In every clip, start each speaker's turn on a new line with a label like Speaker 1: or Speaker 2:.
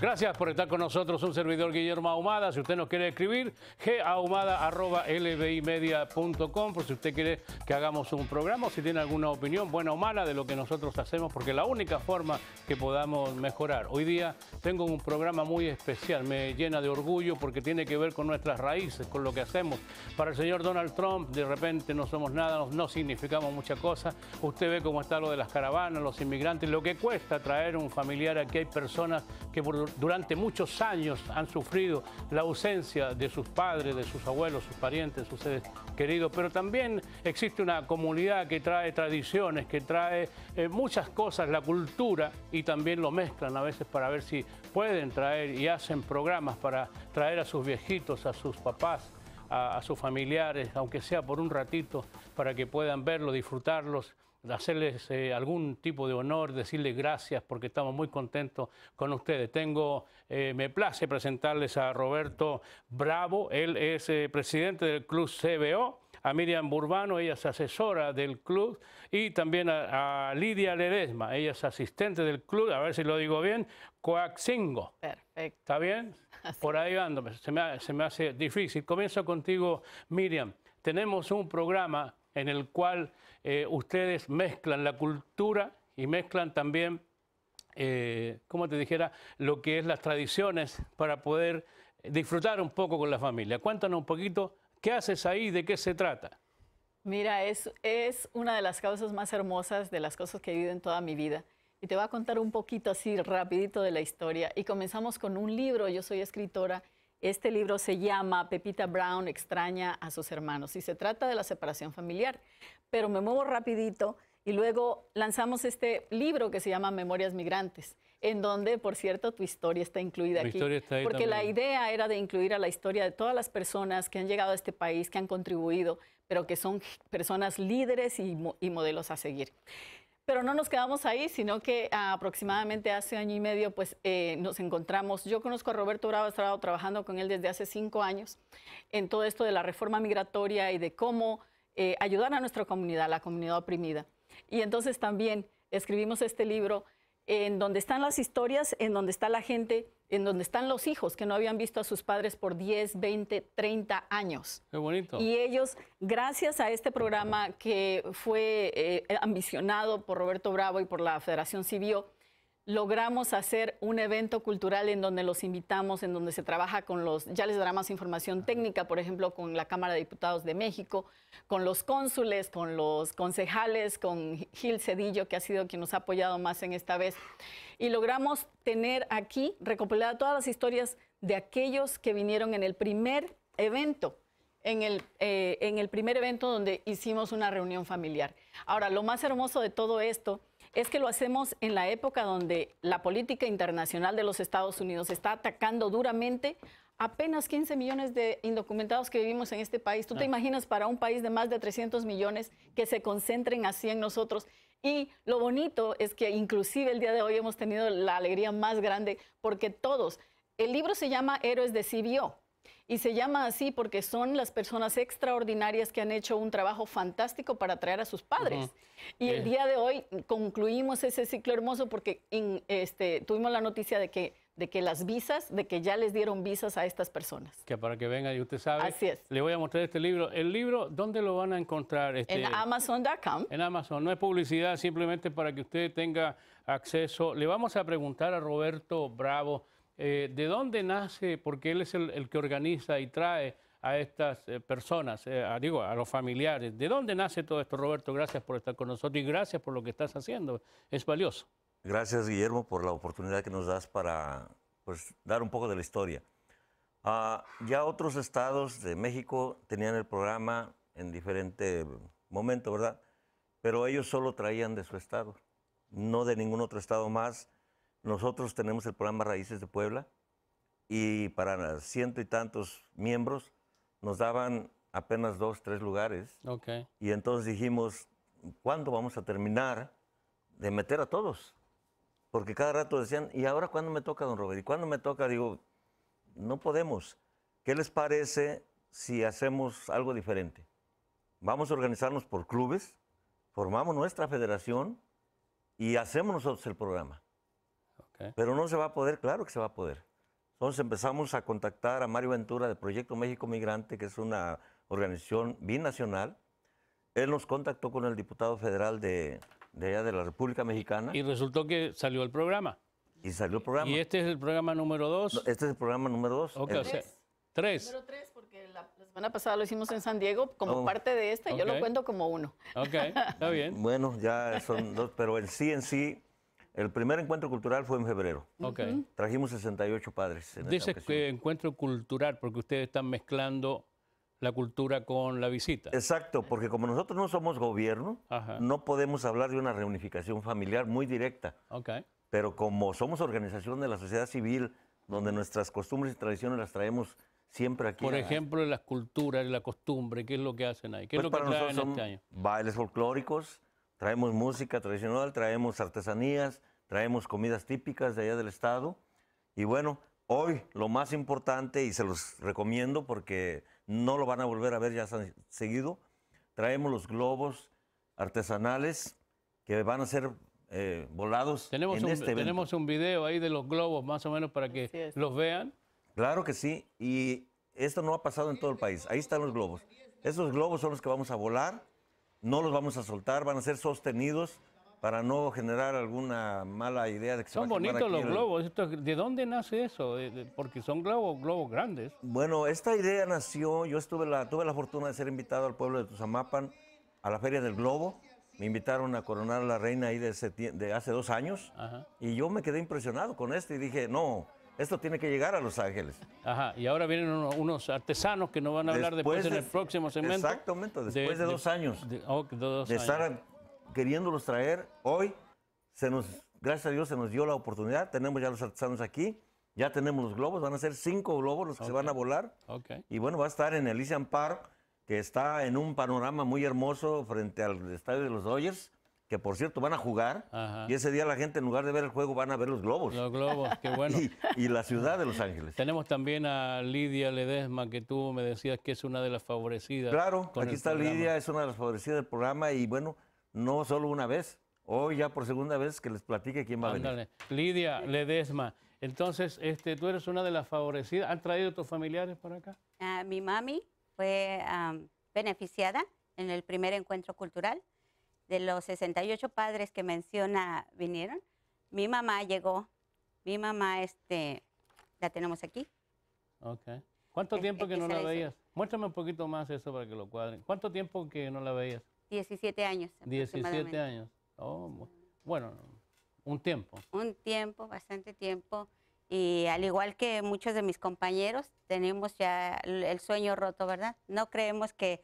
Speaker 1: Gracias por estar con nosotros, un servidor Guillermo Ahumada. Si usted nos quiere escribir, gahumada.lbimedia.com por si usted quiere que hagamos un programa si tiene alguna opinión buena o mala de lo que nosotros hacemos, porque la única forma que podamos mejorar. Hoy día tengo un programa muy especial, me llena de orgullo porque tiene que ver con nuestras raíces, con lo que hacemos. Para el señor Donald Trump, de repente no somos nada, no significamos mucha cosa. Usted ve cómo está lo de las caravanas, los inmigrantes, lo que cuesta traer un familiar aquí. Hay personas que por durante muchos años han sufrido la ausencia de sus padres, de sus abuelos, sus parientes, sus seres queridos, pero también existe una comunidad que trae tradiciones, que trae eh, muchas cosas, la cultura, y también lo mezclan a veces para ver si pueden traer y hacen programas para traer a sus viejitos, a sus papás, a, sus familiares, aunque sea por un ratito, para que puedan verlos, disfrutarlos hacerles eh, algún tipo de honor, decirles gracias porque estamos muy contentos con ustedes. Tengo, eh, me place presentarles a Roberto Bravo, él es eh, presidente del Club CBO, a Miriam Burbano, ella es asesora del club, y también a, Lidia Ledesma, ella es asistente del club, a ver si lo digo bien, Coaxingo. Perfecto. ¿Está bien? Por ahí ando, se me, se me hace difícil. Comienzo contigo, Miriam. Tenemos un programa en el cual eh, ustedes mezclan la cultura y mezclan también, eh, como te dijera, lo que es las tradiciones para poder disfrutar un poco con la familia. Cuéntanos un poquito, ¿qué haces ahí? ¿De qué se trata?
Speaker 2: Mira, es, es una de las causas más hermosas de las cosas que he vivido en toda mi vida. Y te voy a contar un poquito así rapidito de la historia. Y comenzamos con un libro, yo soy escritora, este libro se llama Pepita Brown extraña a sus hermanos y se trata de la separación familiar. Pero me muevo rapidito y luego lanzamos este libro que se llama Memorias Migrantes, en donde, por cierto, tu historia está incluida aquí. porque la idea era de incluir a la historia de todas las personas que han llegado a este país, que han contribuido, pero que son personas líderes y modelos a seguir. Pero no nos quedamos ahí, sino que aproximadamente hace año y medio pues eh, nos encontramos. Yo conozco a Roberto Bravo, he estado trabajando con él desde hace cinco años en todo esto de la reforma migratoria y de cómo eh, ayudar a nuestra comunidad, la comunidad oprimida. Y entonces también escribimos este libro en donde están las historias, en donde está la gente, en donde están los hijos que no habían visto a sus padres por 10, 20, 30 años. Qué bonito. Y ellos, gracias a este programa que fue eh, ambicionado por Roberto Bravo y por la Federación Civil, logramos hacer un evento cultural en donde los invitamos, en donde se trabaja con los, ya les dará más información técnica, por ejemplo, con la Cámara de Diputados de México, con los cónsules, con los concejales, con Gil Cedillo, que ha sido quien nos ha apoyado más en esta vez. Y logramos tener aquí recopiladas todas las historias de aquellos que vinieron en el primer evento. En el, eh, en el primer evento donde hicimos una reunión familiar. Ahora, lo más hermoso de todo esto es que lo hacemos en la época donde la política internacional de los Estados Unidos está atacando duramente apenas 15 millones de indocumentados que vivimos en este país. ¿Tú te imaginas para un país de más de 300 millones que se concentren así en nosotros? Y lo bonito es que inclusive el día de hoy hemos tenido la alegría más grande porque todos, el libro se llama Héroes de Cibio y se llama así porque son las personas extraordinarias que han hecho un trabajo fantástico para atraer a sus padres. Y el día de hoy concluimos ese ciclo hermoso porque este, tuvimos la noticia de que de que las visas, de que ya les dieron visas a estas personas.
Speaker 1: Que para que vengan y usted sabe. Así es. Le voy a mostrar este libro. El libro, ¿dónde lo van a encontrar? Este, en
Speaker 2: Amazon.com.
Speaker 1: En Amazon. No es publicidad, simplemente para que usted tenga acceso. Le vamos a preguntar a Roberto Bravo eh, ¿de dónde nace? Porque él es el, que organiza y trae a estas eh, personas, eh, a, digo, a los familiares. ¿De dónde nace todo esto, Roberto? Gracias por estar con nosotros y gracias por lo que estás haciendo. Es valioso.
Speaker 3: Gracias, Guillermo, por la oportunidad que nos das para pues, dar un poco de la historia. Ah, ya otros estados de México tenían el programa en diferente momento, ¿verdad? Pero ellos solo traían de su estado, no de ningún otro estado más nosotros tenemos el programa Raíces de Puebla y para ciento y tantos miembros nos daban apenas dos, tres lugares. Y entonces dijimos, ¿cuándo vamos a terminar de meter a todos? Porque cada rato decían, ¿y ahora cuándo me toca, don Robert? ¿Y cuándo me toca? Digo, no podemos. ¿Qué les parece si hacemos algo diferente? Vamos a organizarnos por clubes, formamos nuestra federación y hacemos nosotros el programa. Pero no se va a poder, claro que se va a poder. Entonces empezamos a contactar a Mario Ventura de Proyecto México Migrante, que es una organización binacional. Él nos contactó con el diputado federal de, de de la República Mexicana. Y resultó que salió el programa. Y salió el programa. ¿Y este
Speaker 1: es el programa número dos? este es el programa número dos. o sea, tres.
Speaker 3: Número
Speaker 2: tres, porque la, semana pasada lo hicimos en San Diego como oh. parte de este, yo lo cuento como uno. Ok, está
Speaker 1: bien. bueno,
Speaker 3: ya son dos, pero el sí, en sí, el primer encuentro cultural fue en febrero. Okay. Trajimos 68 padres. En Dice
Speaker 1: que encuentro cultural, porque ustedes están mezclando la cultura con la visita. Exacto, porque como nosotros no somos gobierno, no podemos
Speaker 3: hablar de una reunificación familiar muy directa. Okay. Pero como somos organización de la sociedad civil, donde nuestras costumbres y tradiciones las traemos siempre aquí. Por ejemplo,
Speaker 1: las culturas, la costumbre, ¿qué es lo que hacen ahí? ¿Qué es pues lo que traen este año?
Speaker 3: Bailes folclóricos, Traemos música tradicional, traemos artesanías, traemos comidas típicas de allá del estado. Y bueno, hoy lo más importante, y se los recomiendo porque no lo van a volver a ver ya seguido, traemos los globos artesanales que van a ser eh, volados tenemos en este este Tenemos
Speaker 1: un video ahí de los globos, más o menos, para que los vean.
Speaker 3: Claro que sí, y esto no ha pasado en todo el país. Ahí están los globos. Esos globos son los que vamos a volar no los vamos a soltar, van a ser sostenidos para no generar alguna mala idea de que se van a bonitos los globos.
Speaker 1: ¿De dónde nace eso? Porque son globos, grandes.
Speaker 3: Bueno, esta idea nació. Yo estuve la, tuve la fortuna de ser invitado al pueblo de Tuzamapan a la feria del globo. Me invitaron a coronar a la reina ahí de, hace dos años y yo me quedé impresionado con esto y dije no. Esto tiene que llegar a Los Ángeles.
Speaker 1: Ajá, y ahora vienen unos, artesanos que nos van a hablar después, en el próximo segmento. Exactamente, después de, dos años. De, oh, estar
Speaker 3: queriéndolos traer, hoy se nos, gracias a Dios se nos dio la oportunidad, tenemos ya los artesanos aquí, ya tenemos los globos, van a ser cinco globos los que se van a volar. Y bueno, va a estar en Elysian Park, que está en un panorama muy hermoso frente al estadio de los Dodgers que por cierto van a jugar, y ese día la gente en lugar de ver el juego van a ver los globos. Los globos, qué bueno. y, la ciudad de Los Ángeles.
Speaker 1: Tenemos también a Lidia Ledesma, que tú me decías que es una de las favorecidas. Claro, aquí está Lidia,
Speaker 3: es una de las favorecidas del programa, y bueno, no solo
Speaker 1: una vez, hoy ya por segunda vez que les platique quién va a venir. Lidia Ledesma, entonces este, tú eres una de las favorecidas. ¿Han traído tus familiares para acá?
Speaker 4: Ah, mi mami fue beneficiada en el primer encuentro cultural de los 68 padres que menciona vinieron, mi mamá llegó, mi mamá, este, la tenemos aquí.
Speaker 1: Ok. ¿Cuánto tiempo que no la veías? Muéstrame un poquito más eso para que lo cuadren. ¿Cuánto tiempo que no la veías?
Speaker 4: 17 años. 17
Speaker 1: años. Oh, bueno, un tiempo.
Speaker 4: Un tiempo, bastante tiempo. Y al igual que muchos de mis compañeros, tenemos ya el sueño roto, ¿verdad? No creemos que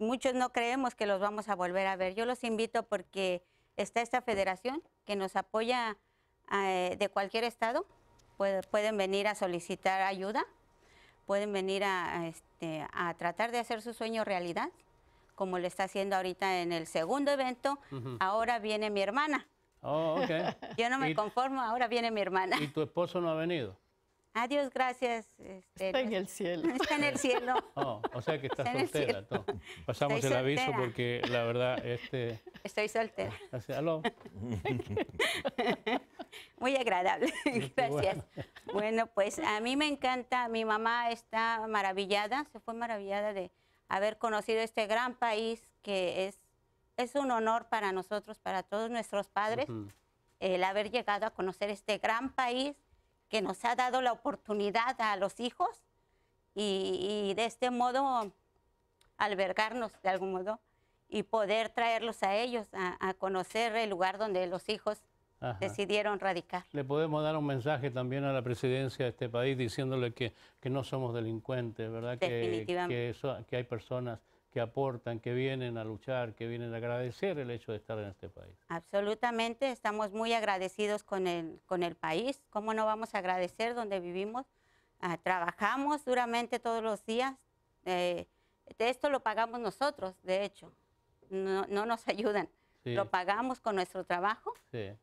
Speaker 4: muchos no creemos que los vamos a volver a ver. Yo los invito porque está esta federación que nos apoya eh, de cualquier estado. Pueden, venir a solicitar ayuda, pueden venir este, a, tratar de hacer su sueño realidad, como lo está haciendo ahorita en el segundo evento. Ahora viene mi hermana.
Speaker 1: Oh, okay. Yo no me
Speaker 4: conformo, ahora viene mi hermana. ¿Y
Speaker 1: tu esposo no ha venido?
Speaker 4: Adiós, gracias. Este, pues, está en el cielo. Está en el cielo.
Speaker 1: o sea que está soltera. Pasamos el aviso porque la verdad... Este...
Speaker 4: Estoy soltera. Aló. Muy agradable, este, gracias. Bueno. pues a mí me encanta, mi mamá está maravillada, se fue maravillada de haber conocido este gran país que es, es un honor para nosotros, para todos nuestros padres, el haber llegado a conocer este gran país que nos ha dado la oportunidad a los hijos y, de este modo albergarnos de algún modo y poder traerlos a ellos a, conocer el lugar donde los hijos decidieron radicar.
Speaker 1: Le podemos dar un mensaje también a la presidencia de este país diciéndole que, no somos delincuentes, ¿verdad? Que, que hay personas que aportan, que vienen a luchar, que vienen a agradecer el hecho de estar en este país.
Speaker 4: Absolutamente, estamos muy agradecidos con el, con el país. ¿Cómo no vamos a agradecer donde vivimos? Ah, trabajamos duramente todos los días. Eh, esto lo pagamos nosotros, de hecho. No, no nos ayudan. Lo pagamos con nuestro trabajo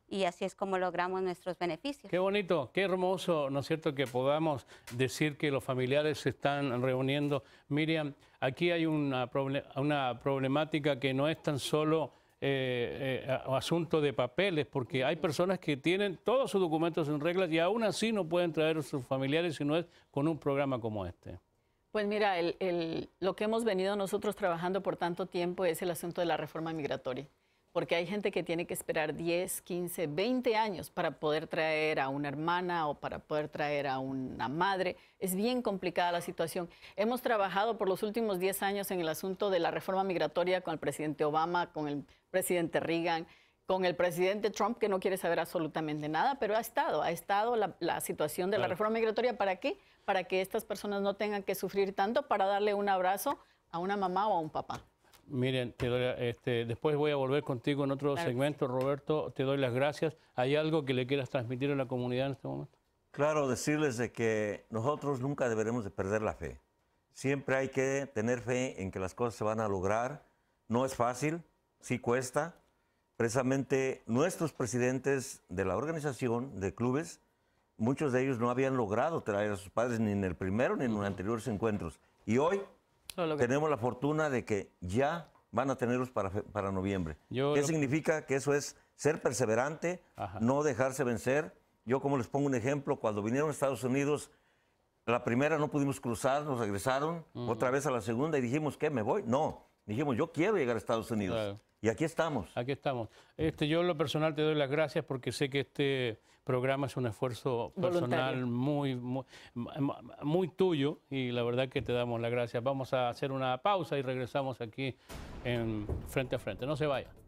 Speaker 4: y así es como logramos nuestros beneficios. Qué
Speaker 1: bonito, qué hermoso, ¿no es cierto?, que podamos decir que los familiares se están reuniendo. Miriam, aquí hay una, una problemática que no es tan solo... Eh, eh, asunto de papeles, porque hay personas que tienen todos sus documentos en reglas y aún así no pueden traer a sus familiares si no es con un programa como este.
Speaker 2: Pues mira, lo que hemos venido nosotros trabajando por tanto tiempo es el asunto de la reforma migratoria porque hay gente que tiene que esperar 10, 15, 20 años para poder traer a una hermana o para poder traer a una madre. Es bien complicada la situación. Hemos trabajado por los últimos 10 años en el asunto de la reforma migratoria con el presidente Obama, con el presidente Reagan, con el presidente Trump, que no quiere saber absolutamente nada, pero ha estado, ha estado la, situación de la reforma migratoria. ¿Para qué? Para que estas personas no tengan que sufrir tanto, para darle un abrazo a una mamá o a un papá.
Speaker 1: Miren, este, después voy a volver contigo en otro segmento. Roberto, te doy las gracias. ¿Hay algo que le quieras transmitir a la comunidad en este momento?
Speaker 3: Claro, decirles de que nosotros nunca deberemos de perder la fe. Siempre hay que tener fe en que las cosas se van a lograr. No es fácil, sí cuesta. Precisamente nuestros presidentes de la organización de clubes, muchos de ellos no habían logrado traer a sus padres ni en el primero ni en los anteriores encuentros. Y hoy tenemos la fortuna de que ya van a tenerlos para, para noviembre. ¿Qué significa? Que eso es ser perseverante, no dejarse vencer. Yo como les pongo un ejemplo, cuando vinieron a Estados Unidos, la primera no pudimos cruzar, nos regresaron otra vez a la segunda y dijimos, ¿qué? ¿Me voy? No, dijimos, yo quiero llegar a Estados Unidos. Claro. Y aquí estamos.
Speaker 1: Aquí estamos. Este, yo lo personal te doy las gracias porque sé que este programa es un esfuerzo personal muy, muy, muy, tuyo y la verdad que te damos las gracias. Vamos a hacer una pausa y regresamos aquí en Frente a Frente. No se vaya.